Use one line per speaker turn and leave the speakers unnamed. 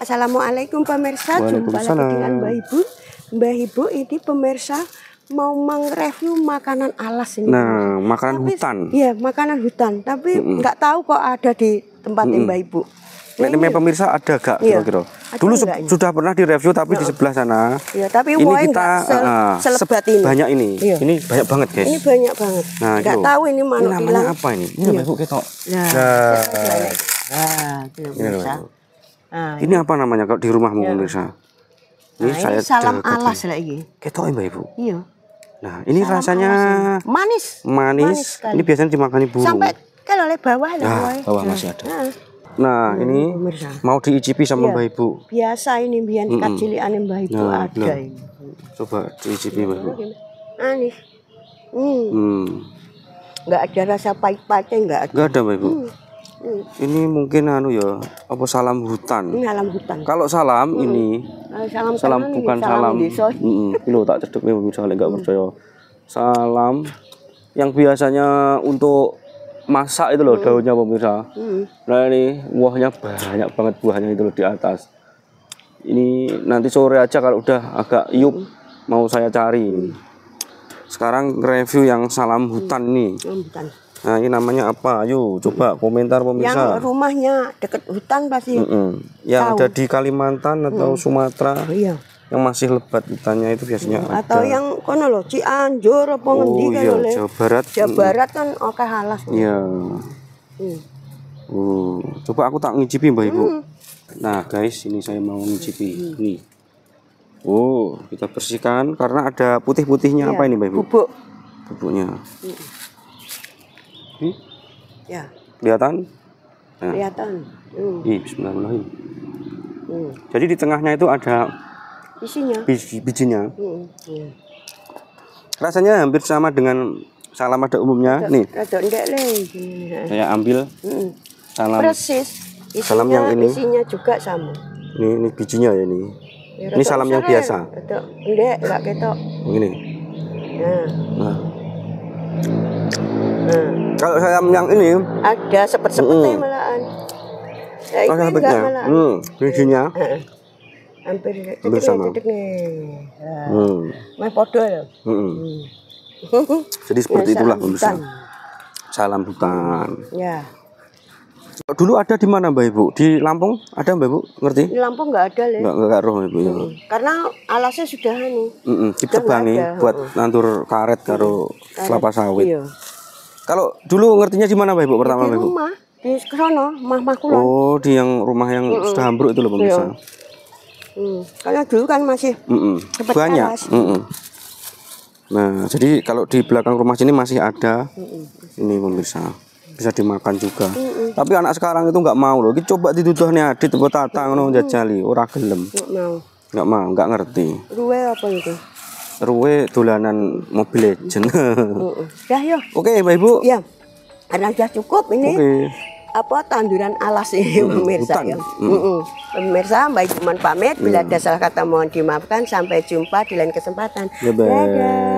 Assalamualaikum pemirsa, jumpa lagi dengan Mbak Ibu. Mbak Ibu ini pemirsa mau mengreview makanan alas ini. Nah,
makanan Tapi, hutan. Iya,
makanan hutan. Tapi nggak mm -mm. tahu kok ada di tempat mm -mm. Mbak Ibu.
Nah, ini, pemirsa ada gak iya, kira-kira? Dulu ini? sudah pernah direview tapi no. di iya. sebelah sana.
Iya, tapi ini kita sel ah, selebat ini. Banyak ini. Iya. Ini
banyak banget, guys. Ini
banyak banget. Nah, nggak gitu. tahu ini mana ini namanya apa
ini? Ini iya. Mbak Ibu ketok. Nah, nah, nah, nah, nah, nah, nah, nah, nah, nah, Nah, ini iya. apa namanya kalau di rumahmu iya. pemirsa? Nah, ini nah, saya ini salam alas lagi. Ketok Mbak Ibu. Iya. Nah, ini salam rasanya manis. Manis. manis ini biasanya dimakan ibu. Sampai
kalau oleh bawah lah. Nah, bawah nah. masih ada. Nah,
nah hmm, ini pemirsa. Nah, mau diicipi sama iya. Mbak Ibu.
Biasa ini biar hmm. aneh kacilian Mbak Ibu nah, ada nah.
Coba diicipi Mbak Ibu.
Manis. Hmm. hmm. Enggak ada rasa pahit-pahitnya enggak ada. Enggak ada Mbak Ibu. Hmm hmm.
ini mungkin anu ya apa salam hutan ini
salam hutan kalau
salam hmm. ini
kan salam, salam bukan ini, salam, salam.
Hmm, tak cedek nih misalnya enggak hmm. percaya salam yang biasanya untuk masak itu loh hmm. daunnya pemirsa hmm. nah ini buahnya banyak banget buahnya itu loh di atas ini nanti sore aja kalau udah agak yuk hmm. mau saya cari hmm. sekarang review yang salam hutan hmm. nih salam hutan. Nah, ini namanya apa? Ayo, coba komentar pemirsa. Yang
rumahnya dekat hutan pasti. Mm -mm.
Yang tahu. ada di Kalimantan atau mm. Sumatera. Oh, iya. Yang masih lebat hutannya itu biasanya mm. ada. Atau
yang kono loh, Cianjur apa oh, ngendi iya, kan Jawa
Barat. Jawa mm. Barat
kan oke halas. Iya. Mm.
Uh, coba aku tak ngicipi Mbak Ibu. Mm. Nah, guys, ini saya mau ngicipi. Mm. Nih. Oh, kita bersihkan karena ada putih-putihnya yeah. apa ini Mbak Ibu? Bubuk. Bubuknya. Mm. Ini? Ya. Kelihatan? Ya. Kelihatan. Hmm. Ih, bismillahirrahmanirrahim. Hmm. Jadi di tengahnya itu ada bijinya. Biji, bijinya.
Hmm. Hmm.
Rasanya hampir sama dengan salam pada umumnya. Rada, nih.
enggak, Rada Saya ambil. Hmm. Salam. Persis. Isinya, salam yang ini. Isinya juga sama.
Ini, ini bijinya ya ini. Ya, ini salam yang biasa.
Enggak, enggak ketok. Ini. Nah. nah. Hmm. Kalau sayam yang ini ada sepet-sepetnya hmm. malahan. Ya, ini enggak malahan. Hmm, bijinya. Eh, hampir cedek gitu sama. Cedek nih. Hmm. Nah, main podo ya. hmm. hmm. Jadi seperti ya, itulah pemirsa.
Salam hutan. Ya. Dulu ada di mana Mbak Ibu? Di Lampung ada Mbak Ibu? Ngerti?
Di Lampung nggak ada lah. Nggak
nggak roh Ibu Hmm.
Karena alasnya sudah ini.
Mm -mm, buat nantur karet karo hmm. kelapa sawit. Iya. Kalau dulu ngertinya di mana Mbak Ibu pertama Mbak Ibu? Di
rumah, di sono, mah kulon.
Oh, di yang rumah yang mm -mm. sudah ambruk itu loh pemirsa. Ibu. Iya.
Hmm. Karena dulu kan masih
mm -mm. banyak. Mm -mm. Nah, jadi kalau di belakang rumah sini masih ada mm -mm. ini pemirsa bisa dimakan juga. Mm -mm. Tapi anak sekarang itu nggak mau loh. Kita coba nih adit buat tatang mm -mm. jajali, ora gelem. Nggak mau. Nggak mau, nggak ngerti.
Ruwe apa itu?
Ruwe dolanan mobil legend. ya yuk. Oke, Mbak Ibu. Ya.
Karena sudah cukup ini. Okay. Apa tanduran alas ini hmm, pemirsa hutan. ya. Hmm. Hmm. Pemirsa Mbak Ibu pamit. Bila iya. ada salah kata mohon dimaafkan. Sampai jumpa di lain kesempatan. Bye Dadah.